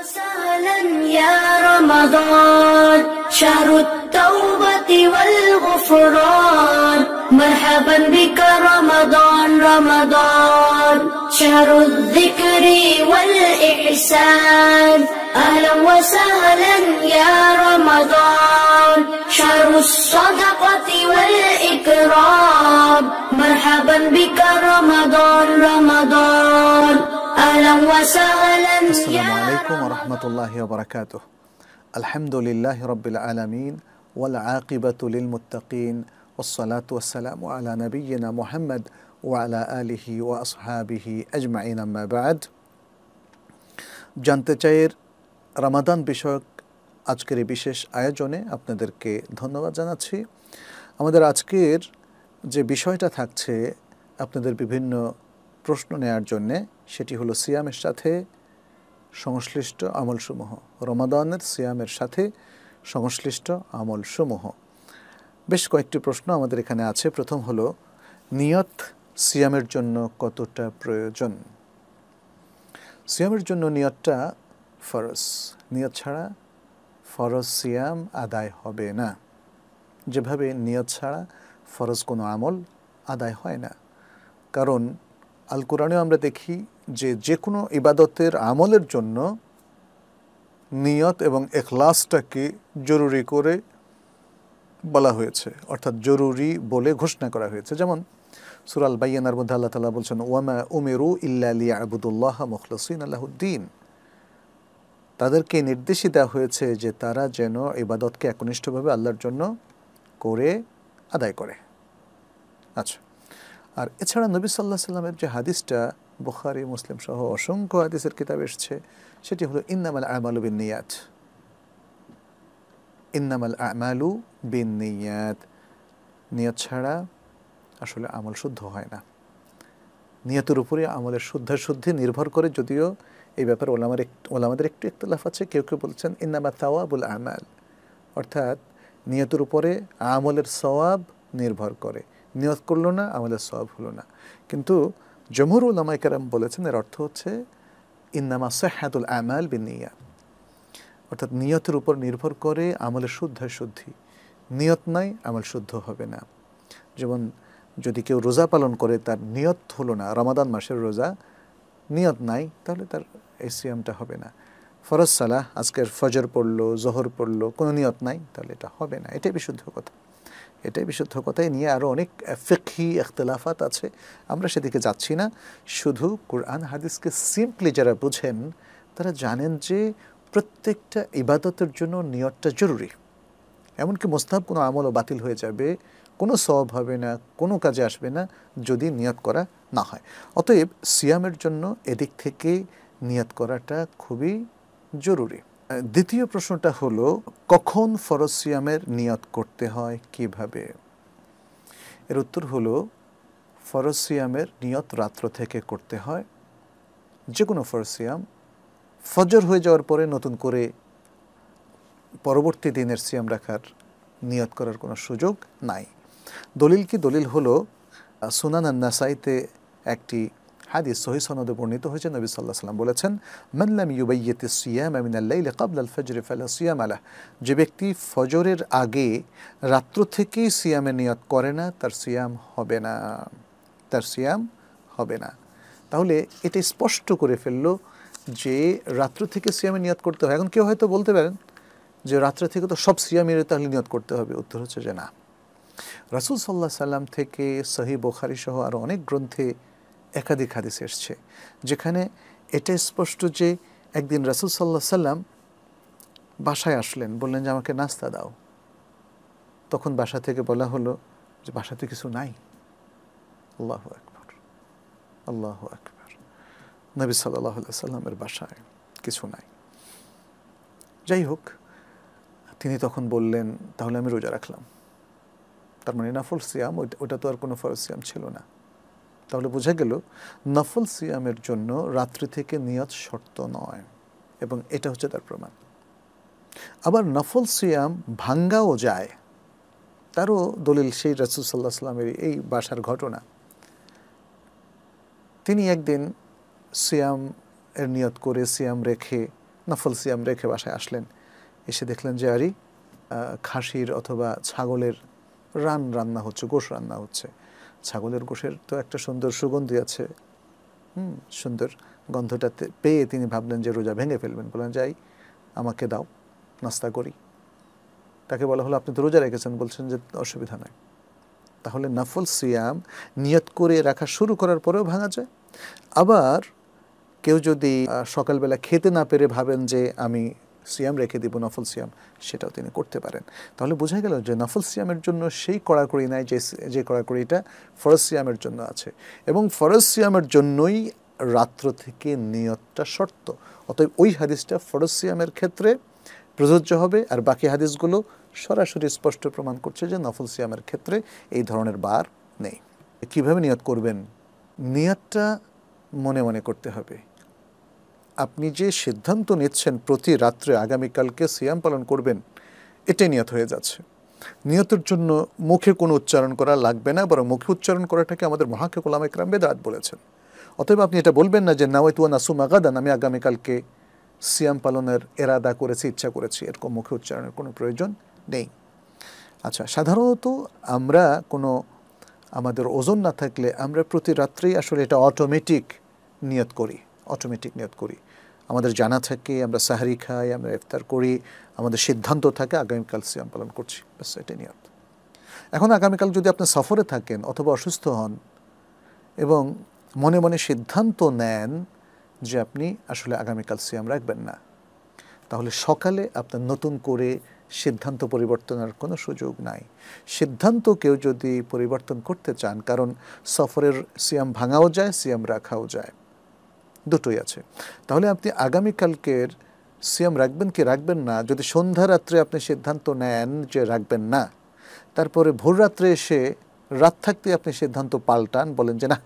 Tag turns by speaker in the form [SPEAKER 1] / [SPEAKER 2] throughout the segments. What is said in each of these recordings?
[SPEAKER 1] وسهلا يا رمضان شهر التوبة والغفران مرحبا بك رمضان رمضان شهر الذكر والإحسان أهلا وسهلا يا رمضان شهر الصدقة والإكرام مرحبا بك رمضان رمضان আসসালামু আলাইকুম রহমতুল্লাহ বারকাত আলহামদুলিল্লাহ রবিল আলমিন ওয়াল আকিবাতুলিল মুতাকিন ওসলাত ওসালাম আলা নবীনা মোহাম্মদ ওয়ালা আলিহি ও আসহাবিহি আজমাইন আম্মাবাদ জানতে চাই রমাদান বিষয়ক আজকের বিশেষ আয়োজনে আপনাদেরকে ধন্যবাদ জানাচ্ছি আমাদের আজকের যে বিষয়টা থাকছে আপনাদের বিভিন্ন প্রশ্ন নেয়ার জন্যে সেটি হলো সিয়ামের সাথে সংশ্লিষ্ট আমলসমূহ রমাদানের সিয়ামের সাথে সংশ্লিষ্ট আমলসমূহ বেশ কয়েকটি প্রশ্ন আমাদের এখানে আছে প্রথম হলো নিয়ত সিয়ামের জন্য কতটা প্রয়োজন সিয়ামের জন্য নিয়তটা ফরজ নিয়ত ছাড়া ফরজ সিয়াম আদায় হবে না যেভাবে নিয়ত ছাড়া ফরজ কোনো আমল আদায় হয় না কারণ আল কোরআনেও আমরা দেখি যে যে কোনো ইবাদতের আমলের জন্য নিয়ত এবং এখলাসটাকে জরুরি করে বলা হয়েছে অর্থাৎ জরুরি বলে ঘোষণা করা হয়েছে যেমন সুরাল বাইয়ানার মধ্যে আল্লাহ তালা বলছেন ওয়ামা উমেরু ইল্লা আবুদুল্লাহ মুখলসিন আল্লাহদ্দিন তাদেরকে নির্দেশই দেওয়া হয়েছে যে তারা যেন ইবাদতকে একনিষ্ঠভাবে আল্লাহর জন্য করে আদায় করে আচ্ছা আর এছাড়া নবী সাল্লাহ সাল্লামের যে হাদিসটা বুখারি মুসলিম সহ অসংখ্য হাদিসের কিতাব এসছে সেটি হলো ইন্নামাল আমালু বিন নিয়াত ইন্নামাল আমালু বিন নিয়াত নিয়ত ছাড়া আসলে আমল শুদ্ধ হয় না নিয়তের উপরে আমলের শুদ্ধি নির্ভর করে যদিও এই ব্যাপারে ওলামার ওলামাদের একটু একতলাফ আছে কেউ কেউ বলছেন ইন্নামা তাওয়াবুল আমাল অর্থাৎ নিয়তের উপরে আমলের সওয়াব নির্ভর করে নিয়ত করলো না আমাদের সব হলো না কিন্তু জমুর উলামাই কেরাম বলেছেন এর অর্থ হচ্ছে ইন্নামা সাহাতুল আমাল বিনিয়া অর্থাৎ নিয়তের উপর নির্ভর করে আমলের শুদ্ধ শুদ্ধি নিয়ত নাই আমল শুদ্ধ হবে না যেমন যদি কেউ রোজা পালন করে তার নিয়ত হলো না রমাদান মাসের রোজা নিয়ত নাই তাহলে তার এই হবে না ফরজ সালাহ আজকের ফজর পড়লো জোহর পড়লো কোনো নিয়ত নাই তাহলে এটা হবে না এটাই বিশুদ্ধ কথা এটাই বিশুদ্ধ কথাই নিয়ে আরও অনেক ফিকহি এখতলাফাত আছে আমরা সেদিকে যাচ্ছি না শুধু কোরআন হাদিসকে সিম্পলি যারা বুঝেন তারা জানেন যে প্রত্যেকটা ইবাদতের জন্য নিয়তটা জরুরি এমনকি মোস্তাব কোনো আমলও বাতিল হয়ে যাবে কোনো সব হবে না কোনো কাজে আসবে না যদি নিয়ত করা না হয় অতএব সিয়ামের জন্য এদিক থেকে নিয়ত করাটা খুবই জরুরি দ্বিতীয় প্রশ্নটা হলো কখন ফরসিয়ামের নিয়ত করতে হয় কিভাবে এর উত্তর হলো ফরসিয়ামের নিয়ত রাত্র থেকে করতে হয় যে কোনো ফরসিয়াম ফজর হয়ে যাওয়ার পরে নতুন করে পরবর্তী দিনের সিয়াম রাখার নিয়ত করার কোনো সুযোগ নাই দলিল কি দলিল হলো সুনান নাসাইতে একটি হাদিস সহি সনদে বর্ণিত হয়েছে নবী সাল্লাহ সাল্লাম বলেছেন মাল্লাম ইউবাইয়েতে সিয়াম কাবল আল ফজরে ফালা সিয়াম আলাহ যে ব্যক্তি ফজরের আগে রাত্র থেকেই সিয়ামে নিয়ত করে না তার সিয়াম হবে না তার সিয়াম হবে না তাহলে এটা স্পষ্ট করে ফেললো যে রাত্র থেকে সিয়ামে নিয়ত করতে হয় এখন কেউ হয়তো বলতে পারেন যে রাত্র থেকে তো সব সিয়ামের তাহলে নিয়ত করতে হবে উত্তর হচ্ছে যে না রাসুল সাল্লাহ সাল্লাম থেকে সহি বোখারি সহ আরও অনেক গ্রন্থে একাধিক হাদিস এসছে যেখানে এটা স্পষ্ট যে একদিন রাসুল সাল্লাহ সাল্লাম বাসায় আসলেন বললেন যে আমাকে নাস্তা দাও তখন বাসা থেকে বলা হলো যে বাসাতে কিছু নাই আল্লাহ আকবর আল্লাহ আকবর নবী সাল্লাহ সাল্লামের বাসায় কিছু নাই যাই হোক তিনি তখন বললেন তাহলে আমি রোজা রাখলাম তার মানে না ফলসিয়াম ওটা তো আর কোনো ফলসিয়াম ছিল না তাহলে বোঝা গেল নফল সিয়ামের জন্য রাত্রি থেকে নিয়ত শর্ত নয় এবং এটা হচ্ছে তার প্রমাণ আবার নফল সিয়াম ভাঙ্গাও যায় তারও দলিল সেই রাসুলসাল্লাহ সাল্লামের এই বাসার ঘটনা তিনি একদিন সিয়াম এর নিয়ত করে সিয়াম রেখে নফল সিয়াম রেখে বাসায় আসলেন এসে দেখলেন যে আরি খাসির অথবা ছাগলের রান রান্না হচ্ছে গোশ রান্না হচ্ছে ছাগলের গোষের তো একটা সুন্দর সুগন্ধি আছে হুম সুন্দর গন্ধটা পেয়ে তিনি ভাবলেন যে রোজা ভেঙে ফেলবেন বললেন যাই আমাকে দাও নাস্তা করি তাকে বলা হলো আপনি তো রোজা রেখেছেন বলছেন যে অসুবিধা নাই তাহলে নাফল সিয়াম নিয়ত করে রাখা শুরু করার পরেও ভাঙা যায় আবার কেউ যদি সকালবেলা খেতে না পেরে ভাবেন যে আমি সিয়াম রেখে দিব নফল সিয়াম সেটাও তিনি করতে পারেন তাহলে বোঝা গেল যে নফল সিয়ামের জন্য সেই কড়াকড়ি নাই যে যে কড়াকড়িটা ফরজ সিয়ামের জন্য আছে এবং ফরজ সিয়ামের জন্যই রাত্র থেকে নিয়তটা শর্ত অতএব ওই হাদিসটা ফরজ সিয়ামের ক্ষেত্রে প্রযোজ্য হবে আর বাকি হাদিসগুলো সরাসরি স্পষ্ট প্রমাণ করছে যে নফল সিয়ামের ক্ষেত্রে এই ধরনের বার নেই কীভাবে নিয়ত করবেন নিয়তটা মনে মনে করতে হবে আপনি যে সিদ্ধান্ত নিচ্ছেন প্রতি রাত্রে আগামীকালকে সিয়াম পালন করবেন এটাই নিয়ত হয়ে যাচ্ছে নিয়তের জন্য মুখে কোনো উচ্চারণ করা লাগবে না বরং মুখে উচ্চারণ করাটাকে আমাদের মহাকে কোলাম একরাম বেদাত বলেছেন অতএব আপনি এটা বলবেন না যে নাওয়াইতুয়া নাসুম আগাদান আমি আগামীকালকে সিয়াম পালনের এরাদা করেছি ইচ্ছা করেছি এরকম মুখে উচ্চারণের কোনো প্রয়োজন নেই আচ্ছা সাধারণত আমরা কোনো আমাদের ওজন না থাকলে আমরা প্রতি রাত্রেই আসলে এটা অটোমেটিক নিয়ত করি অটোমেটিক নিয়ত করি আমাদের জানা থাকে আমরা সাহারি খাই আমরা ইফতার করি আমাদের সিদ্ধান্ত থাকে আগামীকাল সিয়াম পালন করছি ব্যাস এটাই নিয়ত এখন আগামীকাল যদি আপনি সফরে থাকেন অথবা অসুস্থ হন এবং মনে মনে সিদ্ধান্ত নেন যে আপনি আসলে আগামীকাল সিয়াম রাখবেন না তাহলে সকালে আপনার নতুন করে সিদ্ধান্ত পরিবর্তনের কোনো সুযোগ নাই সিদ্ধান্ত কেউ যদি পরিবর্তন করতে চান কারণ সফরের সিয়াম ভাঙাও যায় সিয়াম রাখাও যায় দুটোই আছে তাহলে আপনি আগামীকালকের সিএম রাখবেন কি রাখবেন না যদি সন্ধ্যা রাত্রে আপনি সিদ্ধান্ত নেন যে রাখবেন না তারপরে ভোর রাত্রে এসে রাত থাকতে আপনি সিদ্ধান্ত পাল্টান বলেন যে না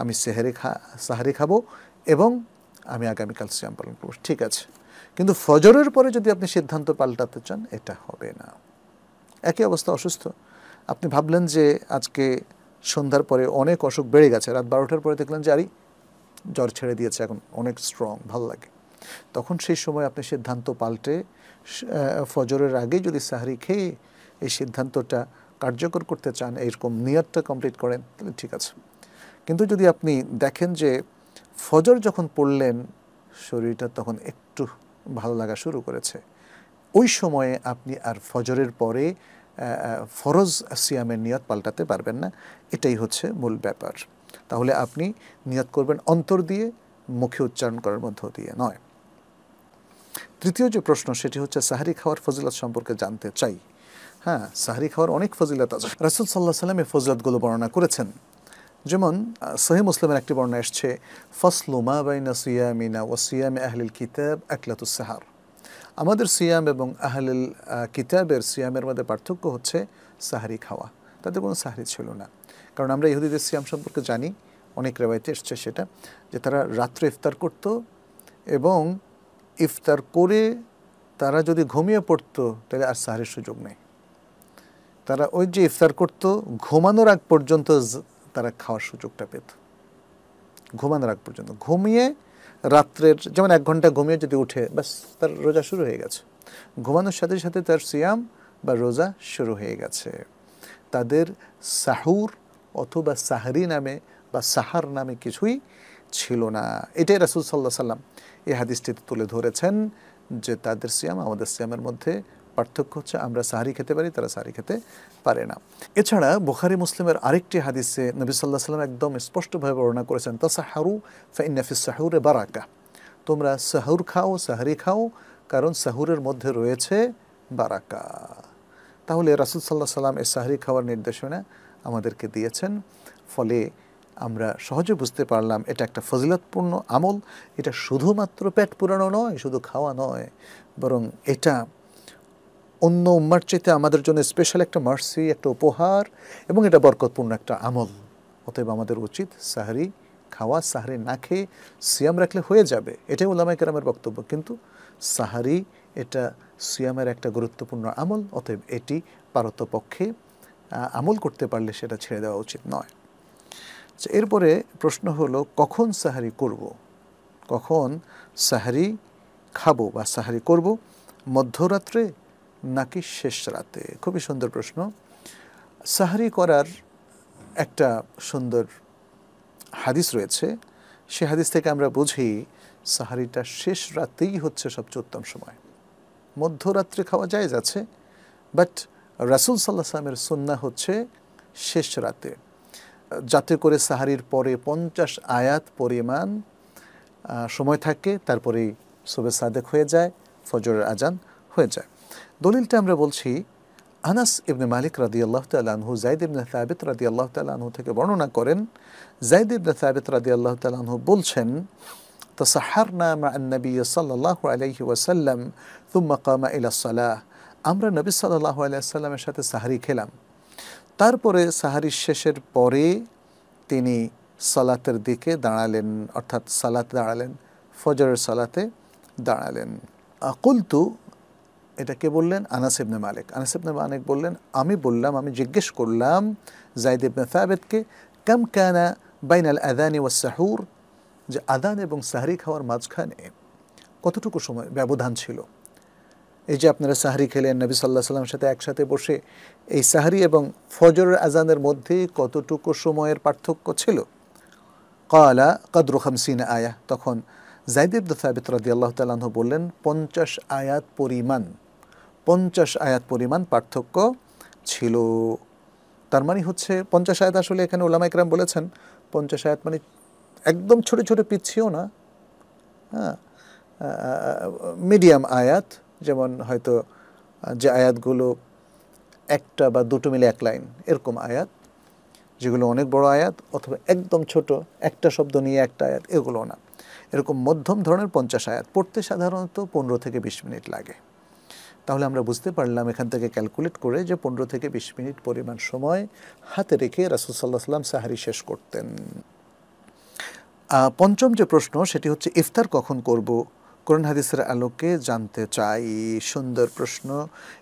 [SPEAKER 1] আমি সেহারি খা সাহারি খাবো এবং আমি আগামীকাল সিয়াম পালন করব ঠিক আছে কিন্তু ফজরের পরে যদি আপনি সিদ্ধান্ত পাল্টাতে চান এটা হবে না একই অবস্থা অসুস্থ আপনি ভাবলেন যে আজকে সন্ধ্যার পরে অনেক অসুখ বেড়ে গেছে রাত বারোটার পরে দেখলেন যে আরে জ্বর ছেড়ে দিয়েছে এখন অনেক স্ট্রং ভাল লাগে তখন সেই সময় আপনি সিদ্ধান্ত পাল্টে ফজরের আগে যদি সাহারি খেয়ে এই সিদ্ধান্তটা কার্যকর করতে চান এইরকম নিয়ারটা কমপ্লিট করেন তাহলে ঠিক আছে কিন্তু যদি আপনি দেখেন যে ফজর যখন পড়লেন শরীরটা তখন একটু ভালো লাগা শুরু করেছে ওই সময়ে আপনি আর ফজরের পরে ফরজ সিয়ামের নিয়ত পাল্টাতে পারবেন না এটাই হচ্ছে মূল ব্যাপার তাহলে আপনি নিয়াত করবেন অন্তর দিয়ে মুখে উচ্চারণ করার মধ্য দিয়ে নয় তৃতীয় যে প্রশ্ন সেটি হচ্ছে সাহারি খাওয়ার ফজিলত সম্পর্কে জানতে চাই হ্যাঁ সাহারি খাওয়ার অনেক ফজিলত আছে রাসুল সাল্লাহ সাল্লাম এই ফজিলতগুলো বর্ণনা করেছেন যেমন সহি মুসলিমের একটি বর্ণনা এসছে ফসলুমা বাইনা সিয়ামিনা ও সিয়াম আহলিল কিতাব একলাত সাহার আমাদের সিয়াম এবং আহলিল কিতাবের সিয়ামের মধ্যে পার্থক্য হচ্ছে সাহারি খাওয়া তাদের কোনো সাহারি ছিল না কারণ আমরা ইহুদিদের সিয়াম সম্পর্কে জানি অনেক রেওয়ায়তে এসছে সেটা যে তারা রাত্রে ইফতার করত এবং ইফতার করে তারা যদি ঘুমিয়ে পড়তো তাহলে আর সাহারের সুযোগ নেই তারা ওই যে ইফতার করত ঘুমানোর আগ পর্যন্ত তারা খাওয়ার সুযোগটা পেত ঘুমানোর আগ পর্যন্ত ঘুমিয়ে রাত্রের যেমন এক ঘন্টা ঘুমিয়ে যদি উঠে ব্যাস তার রোজা শুরু হয়ে গেছে ঘুমানোর সাথে সাথে তার সিয়াম বা রোজা শুরু হয়ে গেছে তাদের সাহুর অথবা সাহরি নামে বা সাহার নামে কিছুই ছিল না এটাই রাসুল সাল্লাহ সাল্লাম এই হাদিসটিতে তুলে ধরেছেন যে তাদের সিয়াম আমাদের সিয়ামের মধ্যে পার্থক্য হচ্ছে আমরা সাহারি খেতে পারি তারা সাহারি খেতে পারে না এছাড়া বুখারি মুসলিমের আরেকটি হাদিসে নবী সাল্লাহ সাল্লাম একদম স্পষ্টভাবে বর্ণনা করেছেন তা সাহারু ফাইনাফিস সাহুরে বারাকা তোমরা সাহুর খাও সাহারি খাও কারণ সাহুরের মধ্যে রয়েছে বারাকা তাহলে রাসুল সাল্লাহ সাল্লাম এ সাহারি খাওয়ার নির্দেশনা আমাদেরকে দিয়েছেন ফলে আমরা সহজে বুঝতে পারলাম এটা একটা ফজিলতপূর্ণ আমল এটা শুধুমাত্র পেট পুরানো নয় শুধু খাওয়া নয় বরং এটা অন্য উম্মার চাইতে আমাদের জন্য স্পেশাল একটা মার্সি একটা উপহার এবং এটা বরকতপূর্ণ একটা আমল অতএব আমাদের উচিত সাহারি খাওয়া সাহারি না খেয়ে সিয়াম রাখলে হয়ে যাবে এটাই ওলামাই কেরামের বক্তব্য কিন্তু সাহারি এটা সিয়ামের একটা গুরুত্বপূর্ণ আমল অতএব এটি পারতপক্ষে আমল করতে পারলে সেটা ছেড়ে দেওয়া উচিত নয় আচ্ছা এরপরে প্রশ্ন হলো কখন সাহারি করব। কখন সাহারি খাবো বা সাহারি করব মধ্যরাত্রে নাকি শেষ রাতে খুবই সুন্দর প্রশ্ন সাহারি করার একটা সুন্দর হাদিস রয়েছে সে হাদিস থেকে আমরা বুঝি সাহারিটা শেষ রাতেই হচ্ছে সবচেয়ে উত্তম সময় মধ্যরাত্রে খাওয়া যায় যাচ্ছে বাট রাসুল সাল্লাহ সাল্লামের সন্না হচ্ছে শেষ রাতে যাতে করে সাহারির পরে পঞ্চাশ আয়াত পরিমাণ সময় থাকে তারপরে সবে সাদেক হয়ে যায় ফজরের আজান হয়ে যায় দলিলটা আমরা বলছি আনাস ইবনে মালিক রাদি আল্লাহ তালহু জাইদ ইবনে সাবেত রাদি আল্লাহ তালাহু থেকে বর্ণনা করেন জাইদ ইবনে সাবেত রাদি আল্লাহ তালহু বলছেন তসাহারনা সাহার নাম সাল্লাহ আলহি ওয়াসাল্লাম তুম্মা কামা ইলা সালাহ আমরা নবী সাল্লাহ আলাইসাল্লামের সাথে সাহারি খেলাম তারপরে সাহারির শেষের পরে তিনি সালাতের দিকে দাঁড়ালেন অর্থাৎ সালাত দাঁড়ালেন ফজরের সালাতে দাঁড়ালেন কুলতু এটা কে বললেন আনাসিবনে মালিক আনাসেবনে মালিক বললেন আমি বললাম আমি জিজ্ঞেস করলাম জাইদ ইবনে সাবেদকে কাম কানা বাইনাল আদানি ওয়া সাহুর যে আদান এবং সাহারি খাওয়ার মাঝখানে কতটুকু সময় ব্যবধান ছিল এই যে আপনারা সাহারি খেলেন নবী সাল্লাহ সাল্লামের সাথে একসাথে বসে এই সাহারি এবং ফজর আজানের মধ্যে কতটুকু সময়ের পার্থক্য ছিল কলা কাদরু খামসিন আয়া তখন জাইদিব্দ সাবিত রাজি আল্লাহ তালাহ বললেন পঞ্চাশ আয়াত পরিমাণ পঞ্চাশ আয়াত পরিমাণ পার্থক্য ছিল তার মানে হচ্ছে পঞ্চাশ আয়াত আসলে এখানে ওলামা ইকরাম বলেছেন পঞ্চাশ আয়াত মানে একদম ছোট ছোট পিছিয়েও না হ্যাঁ মিডিয়াম আয়াত যেমন হয়তো যে আয়াতগুলো একটা বা দুটো মিলে এক লাইন এরকম আয়াত যেগুলো অনেক বড় আয়াত অথবা একদম ছোট একটা শব্দ নিয়ে একটা আয়াত এগুলো না এরকম মধ্যম ধরনের পঞ্চাশ আয়াত পড়তে সাধারণত পনেরো থেকে বিশ মিনিট লাগে তাহলে আমরা বুঝতে পারলাম এখান থেকে ক্যালকুলেট করে যে পনেরো থেকে বিশ মিনিট পরিমাণ সময় হাতে রেখে রাসুলসাল্লাহ সাল্লাম সাহারি শেষ করতেন পঞ্চম যে প্রশ্ন সেটি হচ্ছে ইফতার কখন করব কোরআন হাদিসের আলোকে জানতে চাই সুন্দর প্রশ্ন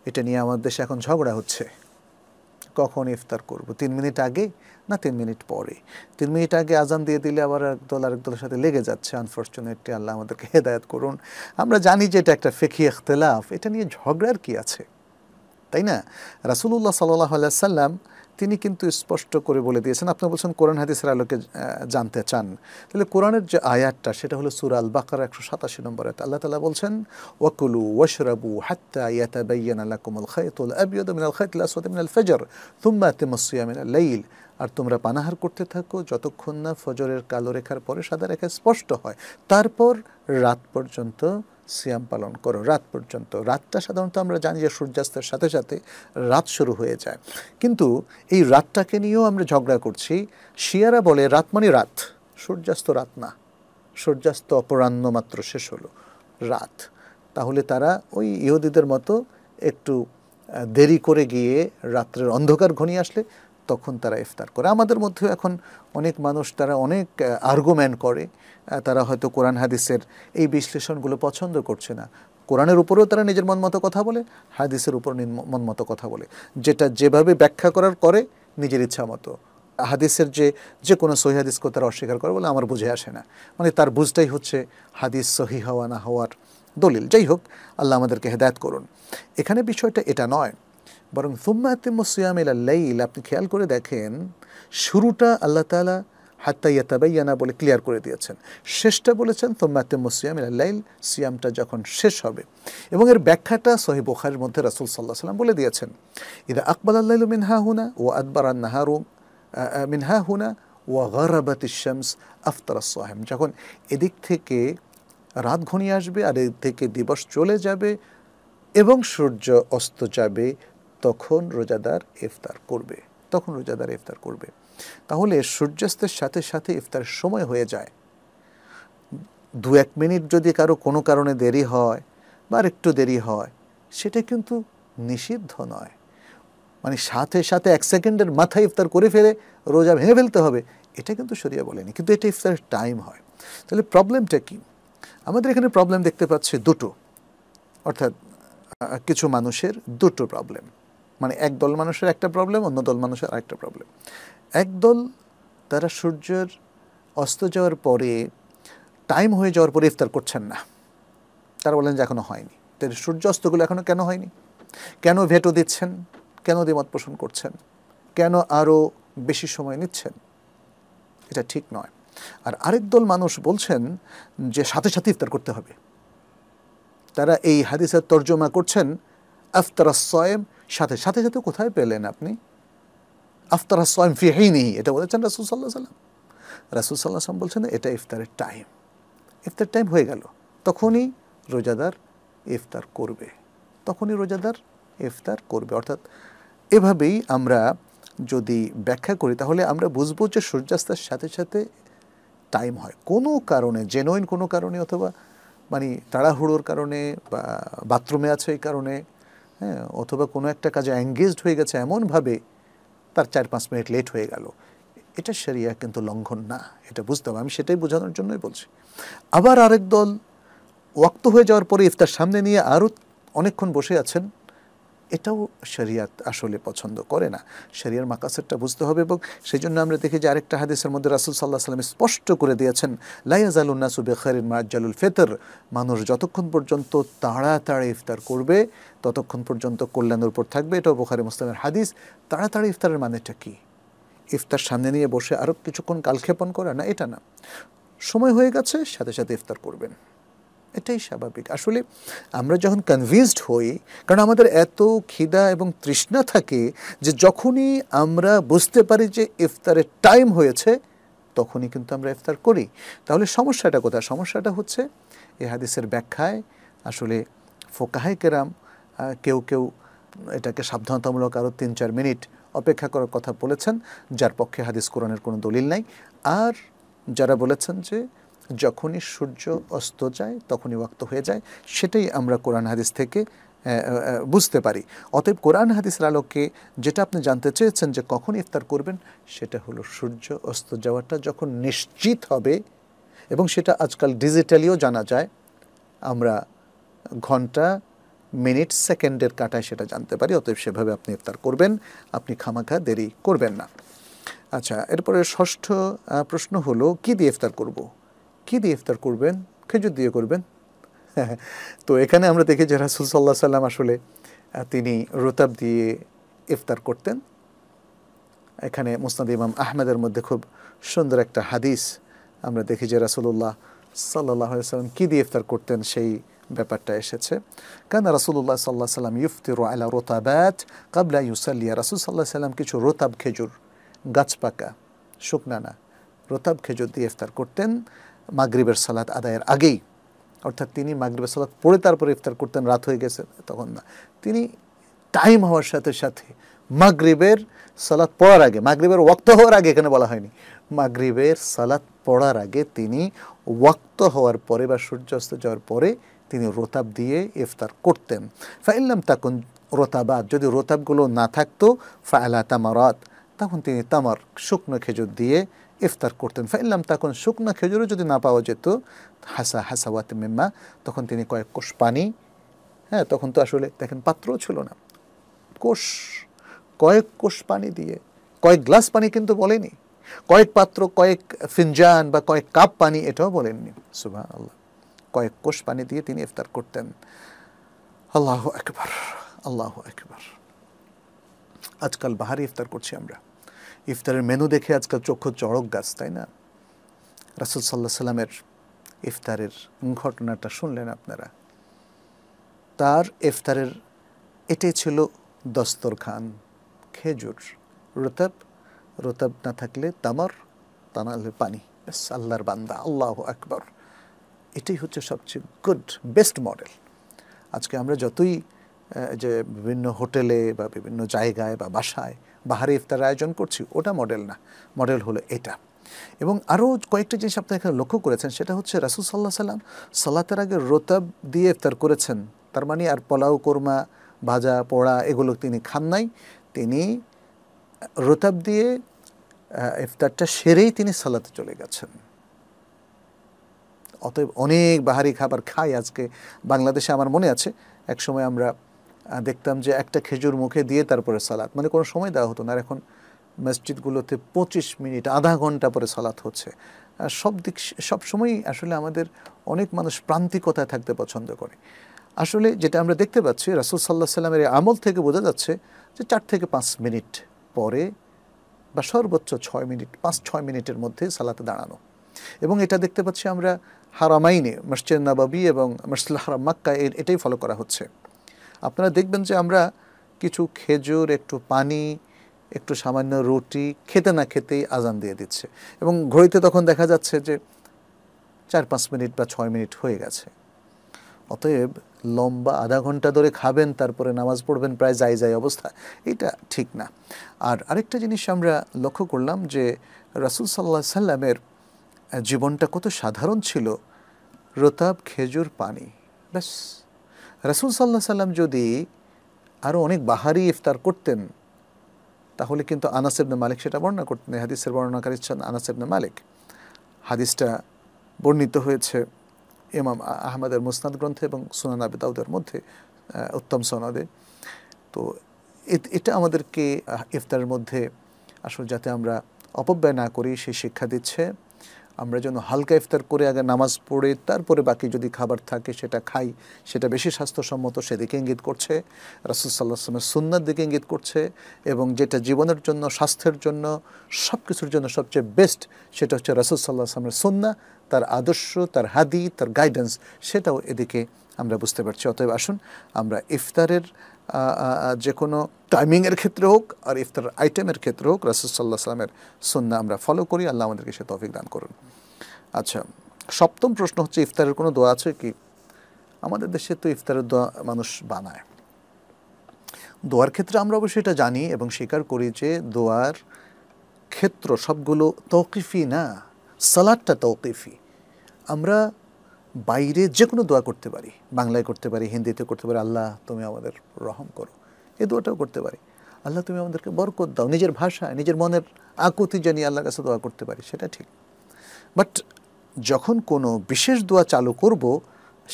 [SPEAKER 1] এটা নিয়ে আমাদের দেশে এখন ঝগড়া হচ্ছে কখন ইফতার করব তিন মিনিট আগে না তিন মিনিট পরে তিন মিনিট আগে আজান দিয়ে দিলে আবার একদল আরেকদলের সাথে লেগে যাচ্ছে আনফর্চুনেটলি আল্লাহ আমাদেরকে হেদায়ত করুন আমরা জানি যে এটা একটা ফেকি এখতলাফ এটা নিয়ে ঝগড়ার কি আছে তাই না রাসুল্লাহ সাল্লাহ সাল্লাম তিনি কিন্তু স্পষ্ট করে বলে দিয়েছেন আপনি বলছেন কোরআন হাদিসের আলোকে জানতে চান তাহলে কোরআনের যে আয়াতটা সেটা হলো সুরাল বাকার একশো সাতাশি নম্বর আল্লাহ তালা বলছেন ওয়াকুলু ওয়াশরাবু হাত্তা ইয়াতা বাইয়ান আল্লাহ কুমল খায়তুল আবিয়দ মিনাল খায়তুল আসওয়াদ মিনাল ফজর তুম্মা তিমসিয়া মিনাল লাইল আর তোমরা পানাহার করতে থাকো যতক্ষণ না ফজরের কালো রেখার পরে সাদা রেখা স্পষ্ট হয় তারপর রাত পর্যন্ত সিয়াম পালন করো রাত পর্যন্ত রাতটা সাধারণত আমরা জানি যে সূর্যাস্তের সাথে সাথে রাত শুরু হয়ে যায় কিন্তু এই রাতটাকে নিয়েও আমরা ঝগড়া করছি শিয়ারা বলে রাত মানে রাত সূর্যাস্ত রাত না সূর্যাস্ত অপরাহ্ন মাত্র শেষ হলো রাত তাহলে তারা ওই ইহুদিদের মতো একটু দেরি করে গিয়ে রাত্রের অন্ধকার ঘনিয়ে আসলে তখন তারা ইফতার করে আমাদের মধ্যেও এখন অনেক মানুষ তারা অনেক আর্গুমেন্ট করে তারা হয়তো কোরআন হাদিসের এই বিশ্লেষণগুলো পছন্দ করছে না কোরআনের উপরেও তারা নিজের মন মতো কথা বলে হাদিসের উপর মন মতো কথা বলে যেটা যেভাবে ব্যাখ্যা করার করে নিজের ইচ্ছা মতো হাদিসের যে যে কোনো সহি হাদিসকে তারা অস্বীকার করে বলে আমার বুঝে আসে না মানে তার বুঝটাই হচ্ছে হাদিস সহি হওয়া না হওয়ার দলিল যাই হোক আল্লাহ আমাদেরকে হেদায়ত করুন এখানে বিষয়টা এটা নয় বরং সুম্মা আতিম্ম এলা লাইল আপনি খেয়াল করে দেখেন শুরুটা আল্লাহ তালা হাত্তা ইয়াতাবাইয়ানা বলে ক্লিয়ার করে দিয়েছেন শেষটা বলেছেন তোম্মাতে মুসিয়াম লাইল সিয়ামটা যখন শেষ হবে এবং এর ব্যাখ্যাটা সহি বোখারের মধ্যে রাসুল সাল্লাহ সাল্লাম বলে দিয়েছেন ইদা আকবাল আল্লাহ মিনহা হুনা ও আকবর নাহারুম মিনহা হুনা ও গরাবাত ইসামস আফতার সোহেম যখন এদিক থেকে রাত ঘনিয়ে আসবে আর এদিক থেকে দিবস চলে যাবে এবং সূর্য অস্ত যাবে তখন রোজাদার ইফতার করবে তখন রোজাদার ইফতার করবে তাহলে সূর্যাস্তের সাথে সাথে ইফতারের সময় হয়ে যায় দু এক মিনিট যদি কারো কোনো কারণে দেরি হয় বা একটু দেরি হয় সেটা কিন্তু নিষিদ্ধ নয় মানে সাথে সাথে এক সেকেন্ডের মাথায় ইফতার করে ফেলে রোজা ভেঙে ফেলতে হবে এটা কিন্তু সরিয়া বলেনি কিন্তু এটা ইফতারের টাইম হয় তাহলে প্রবলেমটা কি আমাদের এখানে প্রবলেম দেখতে পাচ্ছি দুটো অর্থাৎ কিছু মানুষের দুটো প্রবলেম মানে এক দল মানুষের একটা প্রবলেম অন্য দল মানুষের আরেকটা প্রবলেম এক দল তারা সূর্যের অস্ত যাওয়ার পরে টাইম হয়ে যাওয়ার পরে ইফতার করছেন না তারা বলেন যে এখনও হয়নি তার সূর্য অস্তগুলো এখনও কেন হয়নি কেন ভেটো দিচ্ছেন কেন দ্বিমত পোষণ করছেন কেন আরও বেশি সময় নিচ্ছেন এটা ঠিক নয় আর আরেক দল মানুষ বলছেন যে সাথে সাথে ইফতার করতে হবে তারা এই হাদিসের তর্জমা করছেন আফতার সয়েম সাথে সাথে সাথে কোথায় পেলেন আপনি আফতার আসলাম নেই এটা বলেছেন রাসুল সাল্লাহ সাল্লাম রাসুল সাল্লাহ সাল্লাম বলছেন এটা ইফতারের টাইম ইফতার টাইম হয়ে গেল তখনই রোজাদার ইফতার করবে তখনই রোজাদার ইফতার করবে অর্থাৎ এভাবেই আমরা যদি ব্যাখ্যা করি তাহলে আমরা বুঝবো যে সূর্যাস্তের সাথে সাথে টাইম হয় কোনো কারণে জেনুইন কোনো কারণে অথবা মানে তাড়াহুড়োর কারণে বা বাথরুমে আছে এই কারণে হ্যাঁ অথবা কোনো একটা কাজে অ্যাঙ্গেজড হয়ে গেছে এমনভাবে তার চার পাঁচ মিনিট লেট হয়ে গেল এটা সেরিয়া কিন্তু লঙ্ঘন না এটা বুঝতে হবে আমি সেটাই বোঝানোর জন্যই বলছি আবার আরেক দল ওয়াক্ত হয়ে যাওয়ার পরে ইফতার সামনে নিয়ে আরও অনেকক্ষণ বসে আছেন এটাও শরিয়াত আসলে পছন্দ করে না শরিয়ার মাকাসেরটা বুঝতে হবে এবং সেই জন্য আমরা দেখি যে আরেকটা হাদিসের মধ্যে রাসুল সাল্লাহ সাল্লামে স্পষ্ট করে দিয়েছেন লাইয়াজালুন্নাসু বেখারিন মাজ্জালুল ফেতর মানুষ যতক্ষণ পর্যন্ত তাড়াতাড়ি ইফতার করবে ততক্ষণ পর্যন্ত কল্যাণের উপর থাকবে এটাও বোখারি মুসলামের হাদিস তাড়াতাড়ি ইফতারের মানেটা কী ইফতার সামনে নিয়ে বসে আরও কিছুক্ষণ কালক্ষেপণ করা না এটা না সময় হয়ে গেছে সাথে সাথে ইফতার করবেন এটাই স্বাভাবিক আসলে আমরা যখন কনভিনসড হই কারণ আমাদের এত খিদা এবং তৃষ্ণা থাকে যে যখনই আমরা বুঝতে পারি যে ইফতারের টাইম হয়েছে তখনই কিন্তু আমরা ইফতার করি তাহলে সমস্যাটা কোথায় সমস্যাটা হচ্ছে এ হাদিসের ব্যাখ্যায় আসলে ফোকাহায় কেরাম কেউ কেউ এটাকে সাবধানতামূলক আরও তিন চার মিনিট অপেক্ষা করার কথা বলেছেন যার পক্ষে হাদিস কোরআনের কোনো দলিল নাই আর যারা বলেছেন যে যখনই সূর্য অস্ত যায় তখনই ওয়াক্ত হয়ে যায় সেটাই আমরা কোরআন হাদিস থেকে বুঝতে পারি অতএব কোরআন হাদিসের আলোকে যেটা আপনি জানতে চেয়েছেন যে কখন ইফতার করবেন সেটা হলো সূর্য অস্ত যাওয়াটা যখন নিশ্চিত হবে এবং সেটা আজকাল ডিজিটালিও জানা যায় আমরা ঘন্টা মিনিট সেকেন্ডের কাটায় সেটা জানতে পারি অতএব সেভাবে আপনি ইফতার করবেন আপনি খামাখা দেরি করবেন না আচ্ছা এরপরে ষষ্ঠ প্রশ্ন হলো কি দিয়ে ইফতার করবো কী দিয়ে ইফতার করবেন খেজুর দিয়ে করবেন তো এখানে আমরা দেখি যে রাসুল সাল্লাহ সাল্লাম আসলে তিনি রোতাব দিয়ে ইফতার করতেন এখানে মুসনাদ ইমাম আহমেদের মধ্যে খুব সুন্দর একটা হাদিস আমরা দেখি যে রাসুল্লাহ সাল্লাহ সাল্লাম কী দিয়ে ইফতার করতেন সেই ব্যাপারটা এসেছে কেন রাসুল্লাহ সাল্লাহ সাল্লাম ইফতির আলা রোতাবাত কাবলা ইউসাল্লিয়া রাসুল সাল্লাহ সাল্লাম কিছু রোতাব খেজুর গাছপাকা শুকনানা রোতাব খেজুর দিয়ে ইফতার করতেন মাগরীবের সালাত আদায়ের আগেই অর্থাৎ তিনি মাগরীবের সালাত পড়ে তারপরে ইফতার করতেন রাত হয়ে গেছে তখন না তিনি টাইম হওয়ার সাথে সাথে মাগরীবের সালাত পড়ার আগে মাগরীবের ওয়াক্ত হওয়ার আগে এখানে বলা হয়নি মাগরীবের সালাত পড়ার আগে তিনি ওয়াক্ত হওয়ার পরে বা সূর্যাস্ত যাওয়ার পরে তিনি রোতাব দিয়ে ইফতার করতেন ফাইলাম তখন রোতাবাদ যদি রোতাবগুলো না থাকতো ফায়লা তামারাত তখন তিনি তামার শুকনো খেজুর দিয়ে ইফতার করতেন ফাইল্লাম তখন শুকনো খেজুরও যদি না পাওয়া যেত হাসা হাসাওয়াতে মেম্মা তখন তিনি কয়েক কোষ পানি হ্যাঁ তখন তো আসলে দেখেন পাত্রও ছিল না কোষ কয়েক কোষ পানি দিয়ে কয়েক গ্লাস পানি কিন্তু বলেনি কয়েক পাত্র কয়েক ফিনজান বা কয়েক কাপ পানি এটাও বলেননি সুভা আল্লাহ কয়েক কোষ পানি দিয়ে তিনি ইফতার করতেন আল্লাহ একবার আল্লাহ একবার আজকাল বাহারি ইফতার করছি আমরা ইফতারের মেনু দেখে আজকাল চক্ষু চড়ক গাছ তাই না রাসুল সাল্লাহ সাল্লামের ইফতারের ঘটনাটা শুনলেন আপনারা তার ইফতারের এটাই ছিল দস্তর খান খেজুর রোতাব রোতাব না থাকলে তামার তা হলে পানি ব্যাস আল্লাহর বান্দা আল্লাহ আকবর এটাই হচ্ছে সবচেয়ে গুড বেস্ট মডেল আজকে আমরা যতই যে বিভিন্ন হোটেলে বা বিভিন্ন জায়গায় বা বাসায় বাহারে ইফতার আয়োজন করছি ওটা মডেল না মডেল হলো এটা এবং আরও কয়েকটা জিনিস আপনি এখানে লক্ষ্য করেছেন সেটা হচ্ছে রাসুল সাল্লাহ সাল্লাম সালাতের আগে রোতাব দিয়ে ইফতার করেছেন তার মানে আর পোলাও কোরমা ভাজা পোড়া এগুলো তিনি খান নাই তিনি রোতাব দিয়ে ইফতারটা সেরেই তিনি সালাতে চলে গেছেন অতএব অনেক বাহারি খাবার খাই আজকে বাংলাদেশে আমার মনে আছে একসময় আমরা দেখতাম যে একটা খেজুর মুখে দিয়ে তারপরে সালাত মানে কোনো সময় দেওয়া হতো না এখন মসজিদগুলোতে পঁচিশ মিনিট আধা ঘন্টা পরে সালাত হচ্ছে সব দিক সব সময়ই আসলে আমাদের অনেক মানুষ প্রান্তিকতায় থাকতে পছন্দ করে আসলে যেটা আমরা দেখতে পাচ্ছি রাসুল সাল্লাহ সাল্লামের আমল থেকে বোঝা যাচ্ছে যে চার থেকে পাঁচ মিনিট পরে বা সর্বোচ্চ ছয় মিনিট পাঁচ ছয় মিনিটের মধ্যে সালাতে দাঁড়ানো এবং এটা দেখতে পাচ্ছি আমরা হারামাইনে মসজিদ নাবাবি এবং মসজিদ হারাম মাক্কা এটাই ফলো করা হচ্ছে আপনারা দেখবেন যে আমরা কিছু খেজুর একটু পানি একটু সামান্য রুটি খেতে না খেতেই আজান দিয়ে দিচ্ছে এবং ঘড়িতে তখন দেখা যাচ্ছে যে চার পাঁচ মিনিট বা ছয় মিনিট হয়ে গেছে অতএব লম্বা আধা ঘন্টা ধরে খাবেন তারপরে নামাজ পড়বেন প্রায় যাই যাই অবস্থা এটা ঠিক না আর আরেকটা জিনিস আমরা লক্ষ্য করলাম যে রাসুল সাল্লা সাল্লামের জীবনটা কত সাধারণ ছিল রতাব খেজুর পানি ব্যাস রাসুল সাল্লাহ সাল্লাম যদি আরও অনেক বাহারি ইফতার করতেন তাহলে কিন্তু আনাসেবনে মালিক সেটা বর্ণনা করতেন হাদিসের বর্ণনাকারী ছিলেন আনাসেবনে মালিক হাদিসটা বর্ণিত হয়েছে এমাম আহমদের মুসনাদ গ্রন্থে এবং সুনান আবেদাউদের মধ্যে উত্তম সনদে তো এটা আমাদেরকে ইফতারের মধ্যে আসলে যাতে আমরা অপব্যয় না করি সেই শিক্ষা দিচ্ছে আমরা যেন হালকা ইফতার করে আগে নামাজ পড়ে তারপরে বাকি যদি খাবার থাকে সেটা খাই সেটা বেশি স্বাস্থ্যসম্মত সেদিকে ইঙ্গিত করছে রাসুল সাল্লাহ আসলামের সুন্নার দিকে ইঙ্গিত করছে এবং যেটা জীবনের জন্য স্বাস্থ্যের জন্য সব কিছুর জন্য সবচেয়ে বেস্ট সেটা হচ্ছে রাসুল সাল্লাহ আসলামের সুন্না তার আদর্শ তার হাদি তার গাইডেন্স সেটাও এদিকে আমরা বুঝতে পারছি অতএব আসুন আমরা ইফতারের যে কোনো টাইমিংয়ের ক্ষেত্রে হোক আর ইফতার আইটেমের ক্ষেত্রে হোক রাসুসাল্লাহ সাল্লামের সন্না আমরা ফলো করি আল্লাহ আমাদেরকে সে তফিক দান করুন আচ্ছা সপ্তম প্রশ্ন হচ্ছে ইফতারের কোনো দোয়া আছে কি আমাদের দেশে তো ইফতারের দোয়া মানুষ বানায় দোয়ার ক্ষেত্রে আমরা অবশ্যই এটা জানি এবং স্বীকার করি যে দোয়ার ক্ষেত্র সবগুলো তৌকিফি না সালাদটা তৌকিফি আমরা বাইরে যে কোনো দোয়া করতে পারি বাংলায় করতে পারি হিন্দিতে করতে পারি আল্লাহ তুমি আমাদের রহম করো এই দোয়াটাও করতে পারি আল্লাহ তুমি আমাদেরকে বরকত দাও নিজের ভাষায় নিজের মনের আকুতি জানিয়ে আল্লাহর কাছে দোয়া করতে পারি সেটা ঠিক বাট যখন কোনো বিশেষ দোয়া চালু করব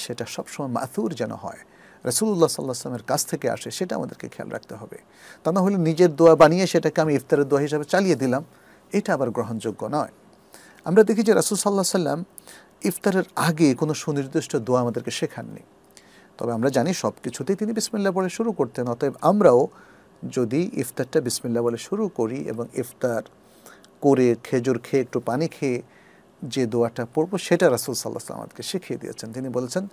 [SPEAKER 1] সেটা সবসময় মাথুর যেন হয় রসুল্লাহ সাল্লাহামের কাছ থেকে আসে সেটা আমাদেরকে খেয়াল রাখতে হবে তা না হলে নিজের দোয়া বানিয়ে সেটাকে আমি ইফতারের দোয়া হিসাবে চালিয়ে দিলাম এটা আবার গ্রহণযোগ্য নয় আমরা দেখি যে রাসুল সাল্লাহ সাল্লাম ইফতারের আগে কোনো সুনির্দিষ্ট দোয়া আমাদেরকে শেখাননি তবে আমরা জানি সব কিছুতেই তিনি বিসমিল্লা বলে শুরু করতেন অতএব আমরাও যদি ইফতারটা বিসমিল্লা বলে শুরু করি এবং ইফতার করে খেজুর খেয়ে একটু পানি খেয়ে যে দোয়াটা পড়বো সেটা রাসুল সাল্লাহ আমাদেরকে শিখিয়ে দিয়েছেন তিনি বলেছেন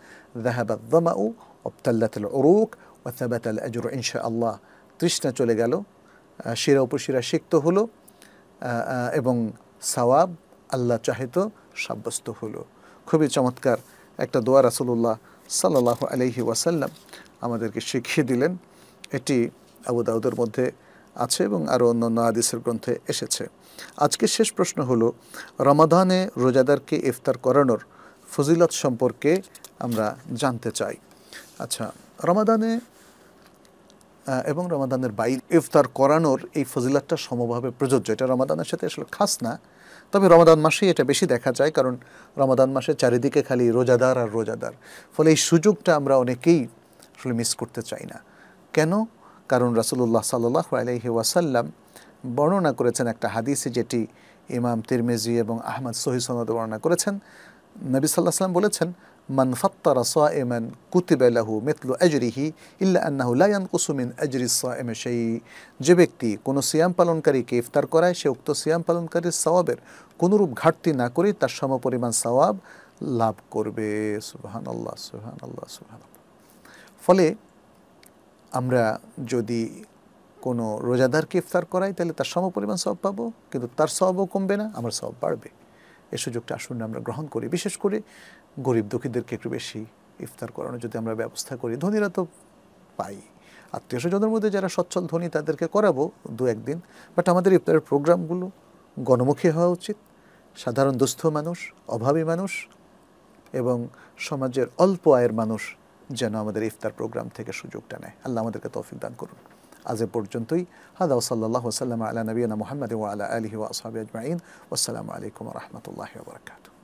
[SPEAKER 1] দাহাবাদ্দামাউ অবতাল্লাতুল অরুক ওয়াতাবাতাল আজর ইনশা আল্লাহ তৃষ্ণা চলে গেল শিরা উপশিরা শিক্ত হলো এবং সওয়াব আল্লাহ চাহিত সাব্যস্ত হলো খুবই চমৎকার একটা দোয়া রাসুল্লাহ সাল্লাহ আলহি ওয়াসাল্লাম আমাদেরকে শিখিয়ে দিলেন এটি আবু দাউদের মধ্যে আছে এবং আরও অন্য অন্য আদিসের গ্রন্থে এসেছে আজকে শেষ প্রশ্ন হলো রমাদানে রোজাদারকে ইফতার করানোর ফজিলত সম্পর্কে আমরা জানতে চাই আচ্ছা রমাদানে এবং রমাদানের বাইরে ইফতার করানোর এই ফজিলাতটা সমভাবে প্রযোজ্য এটা রমাদানের সাথে আসলে খাস না তবে রমাদান মাসে এটা বেশি দেখা যায় কারণ রমাদান মাসে চারিদিকে খালি রোজাদার আর রোজাদার ফলে এই সুযোগটা আমরা অনেকেই আসলে মিস করতে চাই না কেন কারণ রাসুল্লাহ সাল্লাহ আলহি ওয়াসাল্লাম বর্ণনা করেছেন একটা হাদিসে যেটি ইমাম তিরমেজি এবং আহমদ সহিদ বর্ণনা করেছেন নবী সাল্লাহ সাল্লাম বলেছেন মান ফাত্তারা সাইমান কুতিবালাহু মিতলু আজরিহি ইল্লা আন্নাহু লা ইয়ানকুসু মিন আজরি সাইমে সেই যে ব্যক্তি কোনো সিয়াম পালনকারীকে ইফতার করায় সে উক্ত সিয়াম পালনকারীর সওয়াবের কোনোরূপ ঘাটতি না করে তার সমপরিমাণ সওয়াব লাভ করবে সুবহান আল্লাহ সুবহান আল্লাহ সুবহান ফলে আমরা যদি কোনো রোজাদারকে ইফতার করাই তাহলে তার সমপরিমাণ সব পাবো কিন্তু তার সবও কমবে না আমার সব বাড়বে এ সুযোগটা আসুন আমরা গ্রহণ করি বিশেষ করে গরিব দুঃখীদেরকে একটু বেশি ইফতার করানোর যদি আমরা ব্যবস্থা করি ধনীরা তো পাই আত্মীয় স্বজনের মধ্যে যারা সচ্ছল ধনী তাদেরকে করাবো দু একদিন বাট আমাদের ইফতারের প্রোগ্রামগুলো গণমুখী হওয়া উচিত সাধারণ দুস্থ মানুষ অভাবী মানুষ এবং সমাজের অল্প আয়ের মানুষ যেন আমাদের ইফতার প্রোগ্রাম থেকে সুযোগটা নেয় আল্লাহ আমাদেরকে তৌফিক দান করুন আজ এ পর্যন্তই হাদা ওসল্লাহ সাল্লাম আলা নবীনা মোহাম্মদ ওয়ালা আলহি ওয়া আসহাবি আজমাইন আসসালামু আলাইকুম রহমতুল্লাহ বরকাতু